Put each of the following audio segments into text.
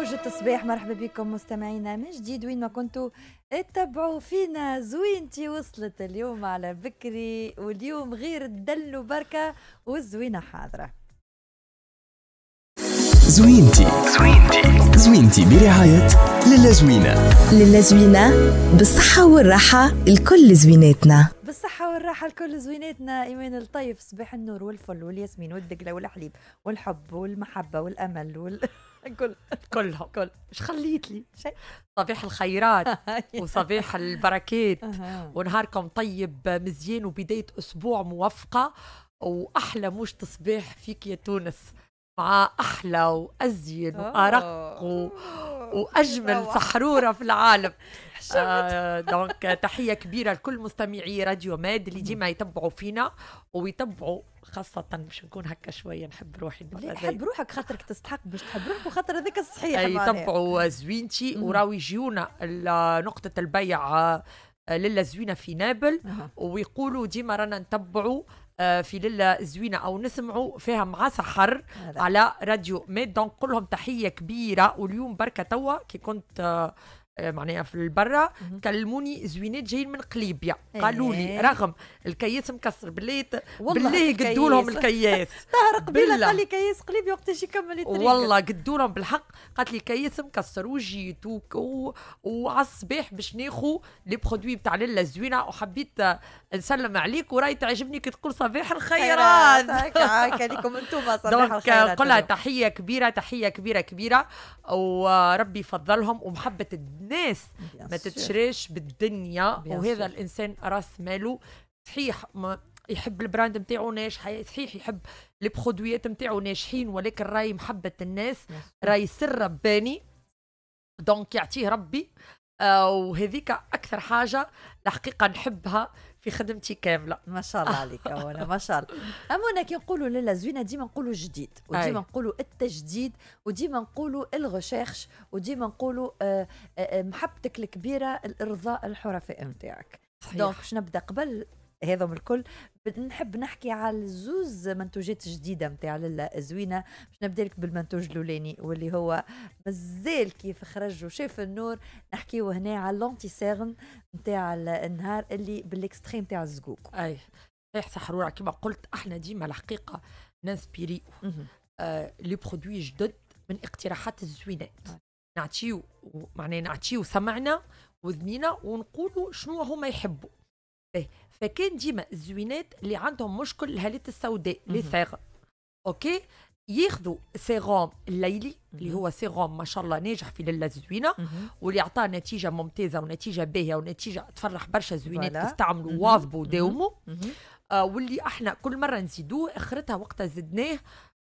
الصباح الصباح مرحبا بكم مستمعينا من جديد وين ما كنتوا اتبعوا فينا زوينتي وصلت اليوم على بكري واليوم غير الدل وبركه والزوينه حاضره زوينتي زوينتي زوينتي برعاية للا زوينة للا زوينة بالصحة والراحة لكل زويناتنا والراحة لكل زويناتنا إيمان الطيف صباح النور والفل والياسمين والدقلة والحليب والحب والمحبة والأمل وال... كل كلهم كل ايش خليت لي شيء صباح الخيرات وصباح البركات ونهاركم طيب مزيان وبدايه اسبوع موفقه واحلى موجة صباح فيك يا تونس أحلى وأزين آه. وأرق و... وأجمل سحرورة في العالم دونك آه، تحية كبيرة لكل مستمعي راديو ماد اللي ديما يتبعوا فينا ويتبعوا خاصة باش نكون هكا شوية نحب روحي لا نحب روحك خاطرك تستحق باش تحب روحك وخاطر هذاك الصحيح يتبعوا زوينتي وراو يجيونا نقطة البيع آه، للا زوينة في نابل نعم. ويقولوا ديما رانا نتبعوا آه، في ليلة زوينه او نسمعوا فيها مع سحر على راديو ميد دونك كلهم تحيه كبيره واليوم بركه توا كي كنت آه، آه، معناها في البرة كلموني زوينات جايين من قليبيا إيه. قالوا لي رغم الكياس مكسر بالله بالله قدوا لهم الكياس طهر قبيله قال لي كياس قليبيا وقتاش يكمل والله قدوا لهم بالحق قالت لي كياس مكسر وجيت وعلى الصباح باش ناخو لي برودوي تاع لالا زوينه وحبيت نسلم عليك وراي تعجبني كي تقول صباح الخيرات هكا ليكم انتم صباح الخيرات قلها تحيه كبيره تحيه كبيره كبيره وربي يفضلهم ومحبه الناس ما تتشراش بالدنيا وهذا الانسان راس ماله صحيح ما يحب البراند نتاعو ناجح صحيح يحب لي برودويات نتاعو ناجحين ولكن راي محبه الناس راي سر رباني دونك يعطيه ربي آه، وهذيك اكثر حاجه الحقيقه نحبها في خدمتي كامله ما شاء الله عليك وانا ما شاء الله امونا كي نقولوا لا زوينه ديما نقولوا جديد وديما نقولوا التجديد وديما نقولوا الغشاخش وديما نقولوا آه، آه، آه، محبتك الكبيره الارضاء الحرفاء نتاعك دونك باش نبدا قبل هذم الكل نحب نحكي على زوز منتوجات جديده نتاع للا زوينه باش نبدالك بالمنتوج الاولاني واللي هو مازال كيف خرج وشاف النور نحكيو هنا على لونتي سيرن نتاع النهار اللي بالاكستريم تاع الزقوق اي إيه، صحيح سحرورة كما قلت احنا ديما الحقيقه ننسبيري آه لي برودوي جدد من اقتراحات الزوينات نعطيو معناه نعطيو سمعنا وذنينا ونقولوا شنو هما يحبوا إيه. فكان ديما الزوينات اللي عندهم مشكل الهالات السوداء لي صيغ اوكي ياخذوا سيروم الليلي اللي هو سيروم ما شاء الله ناجح في ليله الزوينه واللي عطاه نتيجه ممتازه ونتيجه باهيه ونتيجه تفرح برشا زوينات استعملوا واظبوا وداوموا آه واللي احنا كل مره نزيدوه اخرتها وقتها زدناه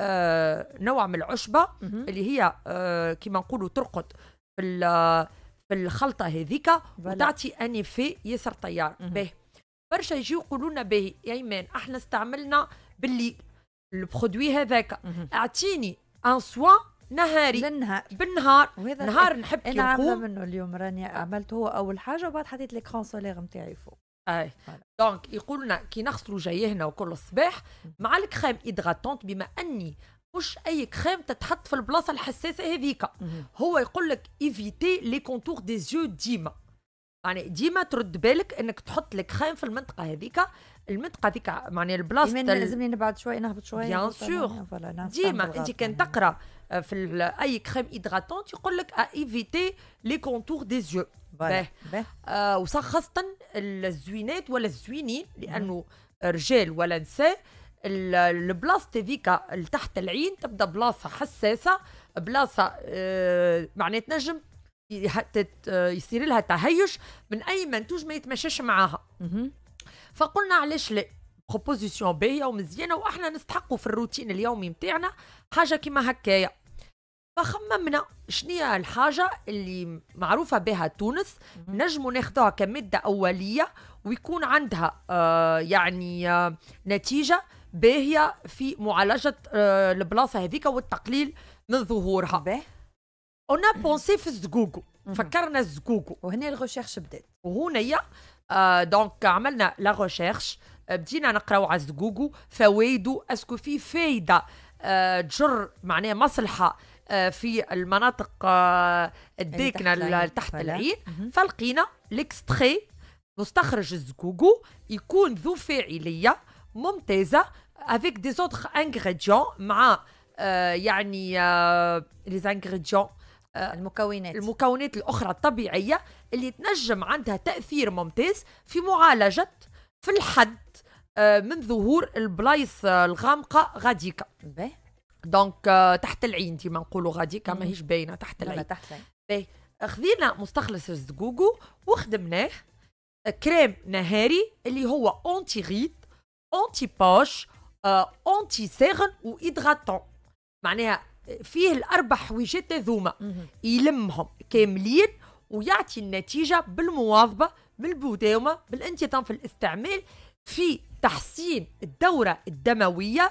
آه نوع من العشبه اللي هي آه كما نقولوا ترقد في آه، في الخلطه هذيك وتعطي في ياسر طيار به برشا يجيو يقولوا لنا باهي يا ايمان احنا استعملنا باللي البرودوي هذاك اعطيني ان سوا نهاري للنهار بالنهار وهذا نهار نحب انا عامله منه اليوم راني عملت هو اول حاجه وبعد حطيت كرون سوليغ نتاعي فوق اي دونك يقول لنا كي نغسلوا جايهنا وكل الصباح مع الكريم ايدغاتونت بما اني مش اي كريم تتحط في البلاصه الحساسه هذيك هو يقول لك ايفيتي لي كونتور دي زيو ديما يعني ديما ترد بالك انك تحط لك خيم في المنطقه هذيك المنطقه هذيك معني البلاصه تل... لازمني نبعد شويه نهبط شويه بيان سور ديما انت كان تقرا آه، في اي كريم هيدراتونت يقول لك ايفيتي لي كونتور دي زيو باه وخاصه الزوينات ولا الزوينين لانه رجال ولا نساء البلاصه هذيك تحت العين تبدا بلاصه حساسه بلاصه آه، معناتها تنجم آه، يصير لها تهيج من اي منتوج ما يتمشاش معاها فقلنا علاش لا بروبوزيسيون باهيه ومزيانه واحنا نستحقوا في الروتين اليومي نتاعنا حاجه كيما هكايا فخممنا شنية الحاجة اللي معروفة بها تونس نجموا ناخذوها كمادة أولية ويكون عندها آه يعني آه نتيجة باهية في معالجة آه البلاصة هذيك والتقليل من ظهورها اون بونسي في الزكوكو فكرنا الزكوكو وهنا الغوشيرش بدات وهنايا آه دونك عملنا لا غوشيرش بدينا نقراو على الزكوكو فوائده اسكو فيه فايده آه تجر معناها مصلحه في المناطق الداكنه تحت العين فلقينا ليكستري مستخرج الزكوكو يكون ذو فاعليه ممتازه افيك دي زوتر انغريديون مع يعني لي انغريديون آه، المكونات المكونات الأخرى الطبيعية اللي تنجم عندها تأثير ممتاز في معالجة في الحد آه، من ظهور البلايص آه، الغامقة غاديكا دونك تحت العين ديما نقولوا غاديكا ماهيش باينة تحت العين تحت العين خذينا مستخلص الزقوقو وخدمناه كريم نهاري اللي هو اونتي غيت اونتي باش اونتي سيغن و معناها فيه الاربع حويجات هذوما يلمهم كاملين ويعطي النتيجه بالمواظبه بالمداومه بالانتظام في الاستعمال في تحسين الدورة الدموية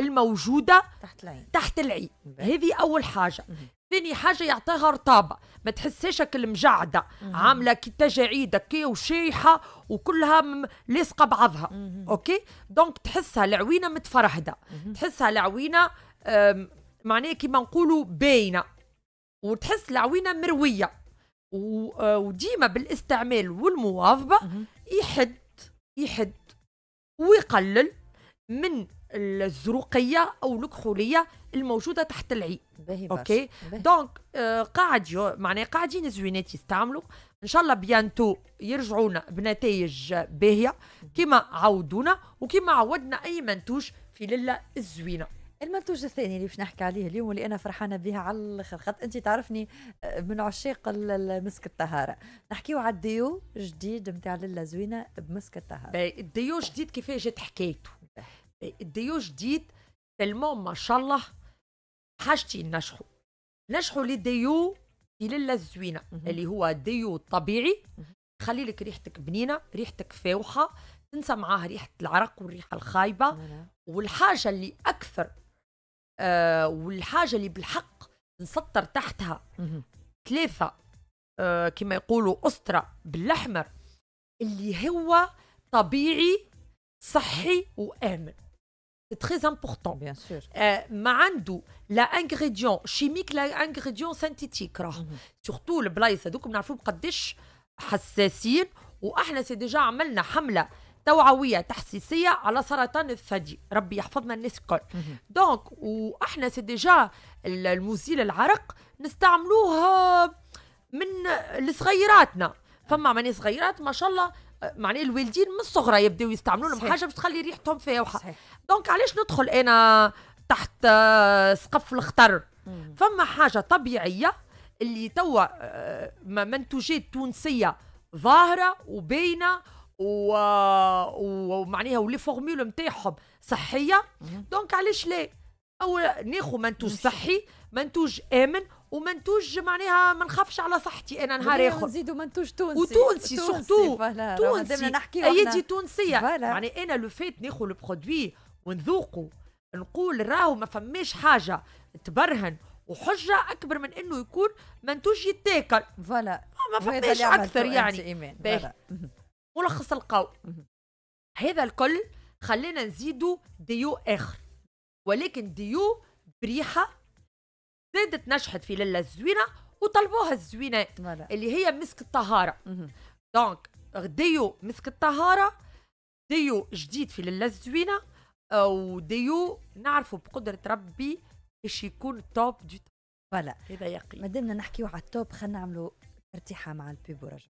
الموجودة تحت العين تحت العين هذه أول حاجة ثاني حاجة يعطيها رطابة ما تحسهاش المجعدة عاملة كي تجاعيد كي وشيحة وكلها لاصقة بعضها أوكي دونك تحسها العوينة متفرهدة تحسها العوينة معناها كيما نقولوا باينه وتحس العوينه مرويه آه، وديما بالاستعمال والمواظبه يحد يحد ويقلل من الزروقيه او الكحوليه الموجوده تحت العين اوكي دونك آه، قاعد معناها قاعدين الزوينات يستعملوا ان شاء الله بيانتو يرجعونا بنتائج باهيه كما عودونا وكما عودنا اي منتوج في لله الزوينه المنتوج الثاني اللي باش نحكي عليه اليوم واللي انا فرحانه بها على الاخر خاطر انت تعرفني آه، من عشاق مسك الطهاره نحكيو على الديو جديد نتاع للا زوينه بمسك الطهاره الديو جديد كيفاش جات حكايته الديو جديد تلمون ما شاء الله حاجتي نجحوا نجحوا للديو للا الزوينه اللي هو ديو طبيعي خلي لك ريحتك بنينه ريحتك فاوحه تنسى معاه ريحه العرق والريحه الخايبه نعم. والحاجه اللي اكثر آه، والحاجه اللي بالحق نسطر تحتها ثلاثه آه كما يقولوا اسطره بالاحمر اللي هو طبيعي صحي وامن تري امبورطون بيان سور ما عنده لا انغريديون شيميك لا انغريديون سانتيتيك راه سورتو البلايص هذوك نعرفوهم قداش حساسين واحنا سي ديجا عملنا حمله توعويه تحسيسيه على سرطان الثدي ربي يحفظنا الناس الكل دونك واحنا سي ديجا المزيل العرق نستعملوه من الصغيراتنا فما ماني صغيرات ما شاء الله معناه الوالدين من الصغرى يبداو يستعملوا لهم حاجه باش تخلي ريحتهم فاوحه دونك علاش ندخل انا تحت سقف الخطر فما حاجه طبيعيه اللي توا آه، منتوجات تونسيه ظاهره وباينه و... ومعناها ولي فورمول نتاعهم صحيه دونك علاش لا او ناخذ منتوج صحي منتوج امن ومنتوج معناها ما نخافش على صحتي انا نهار اخر نزيدوا منتوج تونسي وتونسي سورتو تونسي ايدي تونسيه يعني انا لو فيت ناخذ البرودوي ونذوقه نقول راهو ما فماش حاجه تبرهن وحجه اكبر من انه يكون منتوج يتاكل فوالا ما فماش اكثر يعني ملخص القول هذا الكل خلينا نزيدوا ديو اخر ولكن ديو بريحه زادت نجحت في للا الزوينه وطلبوها الزوينات اللي هي مسك الطهاره دونك ديو مسك الطهاره ديو جديد في للا الزوينه آه، وديو نعرفوا بقدره ربي باش يكون توب دو فوالا هذا يقين مادامنا نحكيو على التوب خلينا نعملوا ارتاحه مع البيبو رجل.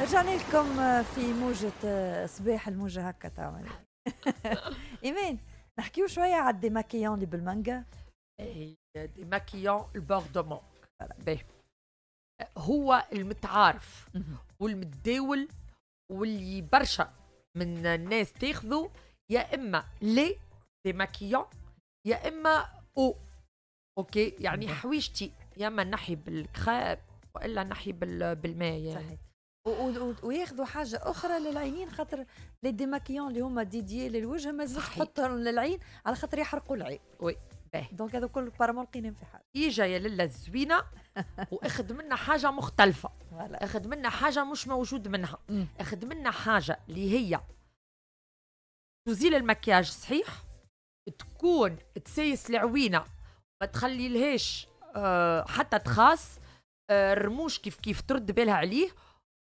رجعنا لكم آه، في موجة آه، صباح الموجة هكا تعمل إيمان نحكيو شوية على الديماكيون اللي بالمانجا إيه، ديماكيون البوردومون باهي هو المتعارف والمتداول واللي برشا من الناس تاخذه يا اما لي ديماكيون يا اما او اوكي يعني حويجتي يا اما نحي بالكريب والا نحي بالماء يعني. صحيح. وياخذوا حاجه اخرى للعينين خاطر لي ديماكيون اللي هما ديديي للوجه ما زلت تحطهم للعين على خاطر يحرقوا العين وي دونك هذا كل بارامون لقينا في حاجه هي جايه لالا الزوينه واخذ منا حاجه مختلفه اخذ منا حاجه مش موجود منها اخذ منا حاجه اللي هي تزيل المكياج صحيح تكون تسيس العوينه ما تخلي لهاش آه، حتى تخاس آه، الرموش كيف كيف ترد بالها عليه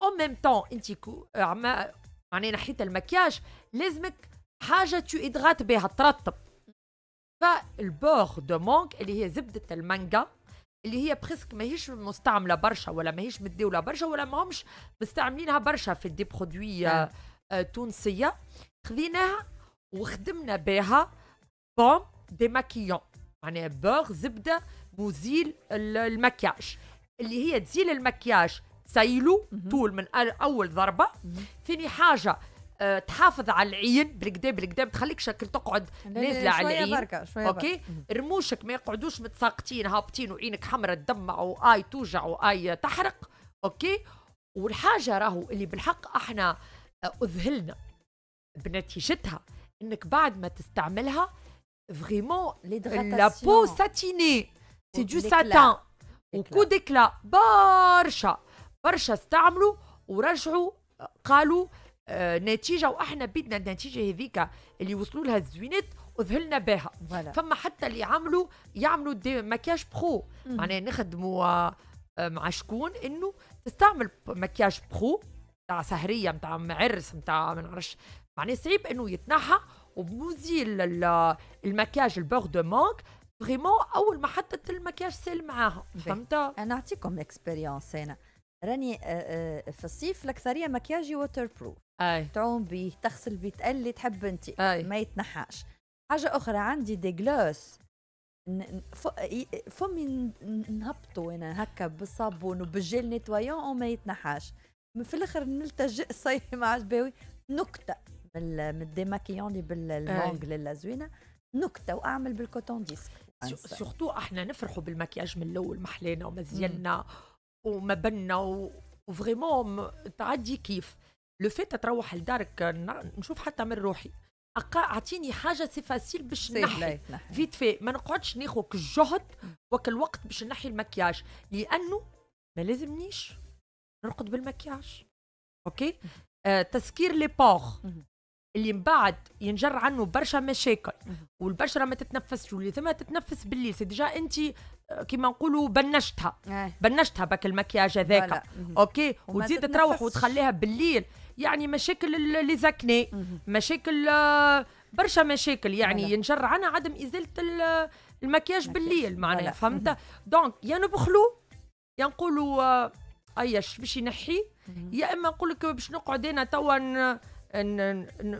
اون ميم طون انت عما معناها ناحيه المكياج لازمك حاجه تو ادغات بها ترطب فالبوغ دو مونك اللي هي زبده المانجا اللي هي بريسك ماهيش مستعمله برشا ولا ماهيش متداوله برشا ولا ماهمش مستعملينها برشا في دي برودوي تونسيه خذيناها وخدمنا بها بوم دي ماكيون معناها بوغ زبده مزيل المكياج اللي هي تزيل المكياج تسيلو طول من اول ضربه ثاني حاجه آه، تحافظ على العين بالكدا بالكدا تخليك شكل تقعد نازله على العين بركة شوية اوكي بركة. رموشك ما يقعدوش متساقطين هابطين وعينك حمراء تدمع واي توجع واي تحرق اوكي والحاجه راهو اللي بالحق احنا آه، اذهلنا بنتيجتها انك بعد ما تستعملها فريمون لا بو ساتيني سي دو ساتان وكو ديكلا برشا برشا استعملوا ورجعوا آه، قالوا آه، نتيجه واحنا بدنا النتيجه هذيك اللي وصلوا لها الزوينات وذهلنا بها فما حتى اللي عملوا يعملوا مكياج برو معناها نخدموا آه، مع شكون انه تستعمل مكياج برو تاع سهريه نتاع معرس نتاع ما نعرفش معناها صعيب انه يتنحى وبمزيل المكياج البوغ دو مانك فريمون اول ما حطت المكياج سال معاها فهمت انا نعطيكم اكسبيريونس انا راني آه، آه، في الصيف الاكثريه مكياجي ووتر بروف اي تعوم بيه تغسل بيه تقلي تحب انت أي. ما يتنحاش حاجه اخرى عندي دي جلوس فمي نهبطوا انا هكا بالصابون وبالجيل نتوايون وما يتنحاش في الاخر نلتجئ صيح مع الباوي نكته من الديماكيون اللي بالمونجل للازوينه نكته واعمل بالكوتون ديسك سورتو احنا نفرحوا بالمكياج من الاول محلينا ومزينا وما بنا وفريمون تعدي كيف لو فيت تروح لدارك نشوف حتى من روحي اقا اعطيني حاجه سي فاسيل باش نحي فيت في ما نقعدش ناخذ الجهد وك الوقت باش نحي المكياج لانه ما لازمنيش نرقد بالمكياج اوكي آه تسكير لي بور اللي من بعد ينجر عنه برشا مشاكل والبشره ما تتنفسش واللي ثم تتنفس بالليل سي ديجا انت كيما نقولوا بنشتها آه. بنشتها بك المكياج هذاك اوكي وتزيد تروح وتخليها بالليل يعني مشاكل لي زاكني مشاكل آه، برشا مشاكل يعني ينجر عنا عدم ازاله المكياج بالليل معناها فهمت دونك يا نبخلو يا نقولوا آه، ايش باش ينحي يا اما نقول لك باش نقعد انا توا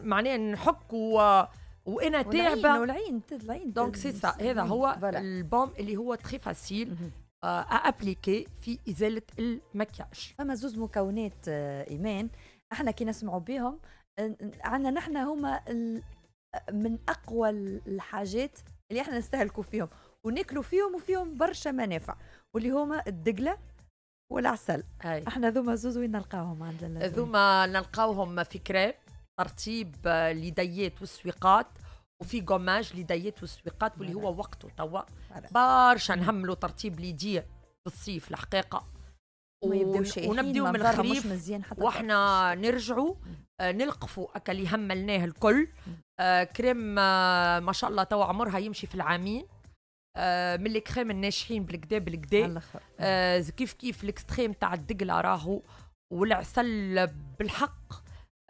معناها نحك و وانا تعبه والعين العين دونك سي سا هذا هو البوم اللي هو تري فاسيل ابليكي في ازاله المكياج فما زوز مكونات آه، ايمان احنا كي نسمعوا بهم عندنا نحن هما من اقوى الحاجات اللي احنا نستهلكوا فيهم وناكلوا فيهم وفيهم برشا منافع واللي هما الدقله والعسل احنا ذوما زوز وين نلقاهم عندنا ذوما نلقاوهم في كريب ترتيب آه، لديات والسويقات وفي قماج لديات والسويقات واللي هو نعم. وقته توا برشا نعم. نهملوا ترتيب اليدية بالصيف الحقيقه ونبداو من الخريف واحنا نرجعوا نعم. آه، نلقفوا اكا اللي هملناه الكل آه، كريم ما شاء الله توا عمرها يمشي في العامين من الكريم الناشحين بالكدا بالكدا كيف كيف الاكستريم تاع الدقله راهو والعسل بالحق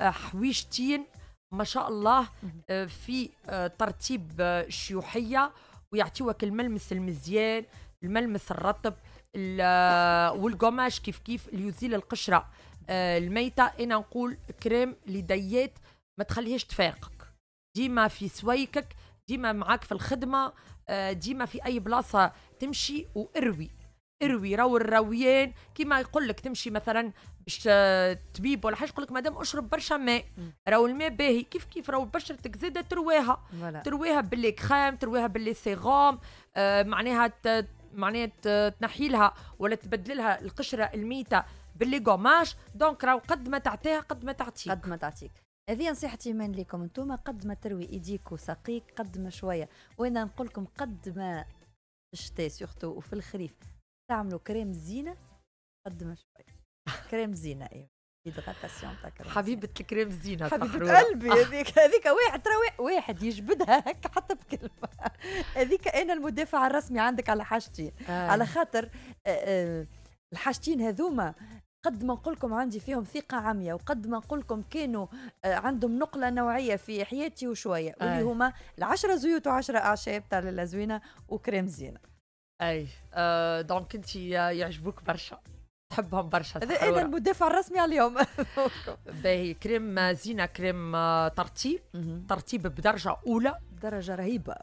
آه، حويجتين ما شاء الله آه، في آه، ترتيب الشيوعيه ويعطيوك الملمس المزيان الملمس الرطب والقماش كيف كيف ليزيل القشره الميته انا نقول كريم لديات ما تخليهاش تفارقك ديما في سويكك ديما معاك في الخدمه ديما في اي بلاصه تمشي واروي اروي رو الرويان كيما يقول لك تمشي مثلا باش تبيب ولا حاجه يقول لك مدام اشرب برشا ماء راهو الماء باهي كيف كيف راهو بشرتك زاده ترويها ترويها باللي كريم ترويها باللي سيغوم آه معناها معناها تنحي لها ولا تبدل لها القشره الميته باللي قماش دونك راهو قد ما تعطيها قد ما تعطيك قد ما تعطيك هذه نصيحتي من لكم انتم قد ما تروي ايديك وساقيك قد ما شويه وانا نقول لكم قد ما الشتاء سورتو وفي الخريف تعملوا كريم زينه قد ما شويه كريم زينه ايوه هيدغاتاسيون تاع كريم حبيبه الكريم زينه حبيبه قلبي هذيك هذيك واحد ترى واحد يجبدها هكا حتى بكلمه هذيك انا المدافع الرسمي عندك على حاجتي آه. على خاطر آه، آه، الحاجتين هذوما قد ما نقول لكم عندي فيهم ثقة عامية وقد ما نقول لكم كانوا آه، عندهم نقلة نوعية في حياتي وشوية أي. واللي هما العشرة زيوت وعشرة أعشاب تاع اللازوينة زوينة وكريم زينة أي آه دونك أنت يعجبوك برشا تحبهم برشا اذا المدافع الرسمي اليوم باهي كريم زينه كريم آه، ترطيب ترطيب بدرجه اولى درجه رهيبه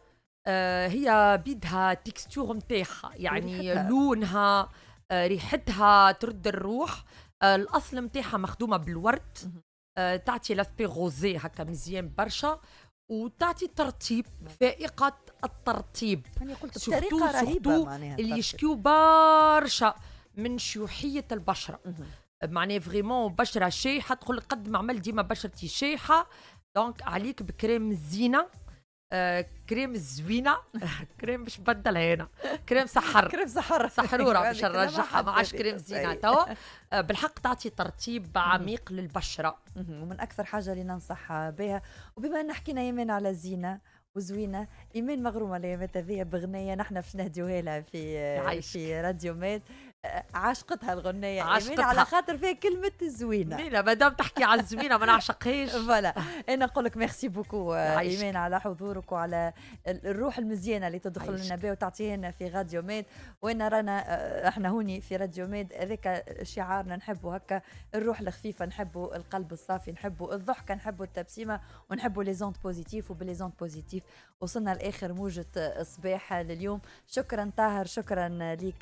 آه هي بيدها تكستور نتاعها يعني لونها آه ريحتها ترد الروح آه الاصل نتاعها مخدومه بالورد آه، تعطي لاسبي غوزي هكا مزيان برشا وتعطي ترتيب فائقه الترتيب يعني قلت بطريقه رهيبه اللي يشكيو برشا من شيوحيه البشره معناه فريمون بشره شايحه تقول قد ما عملت ديما بشرتي شايحه دونك عليك بكريم الزينه آه، كريم الزوينه كريم باش بدلها هنا كريم سحر كريم سحر سحروره باش نرجعها ما عادش كريم زينه توا آه، بالحق تعطي ترتيب عميق للبشره ومن اكثر حاجه اللي ننصح بها وبما ان حكينا يمين على الزينه وزوينه ايمان مغرومه الايامات هذه بغنيه نحن باش نهديوها لها في في راديو مات عاشقتها الغنية يعني عاشقتها على خاطر فيها كلمة الزوينة مينا مادام تحكي على الزوينة ما نعشقهاش فوالا أنا نقول لك ميرسي بوكو إيمان على حضورك وعلى الروح المزيانة اللي تدخل لنا بها وتعطيها لنا في راديو ميد وأنا رانا آه، احنا هوني في راديو ميد هذاك شعارنا نحبوا هكا الروح الخفيفة نحبوا القلب الصافي نحبوا الضحكة نحبوا التبسيمة ونحبوا لي زونت بوزيتيف وبلي زونت بوزيتيف وصلنا لآخر موجة الصباح آه، لليوم شكرا طاهر شكرا ليك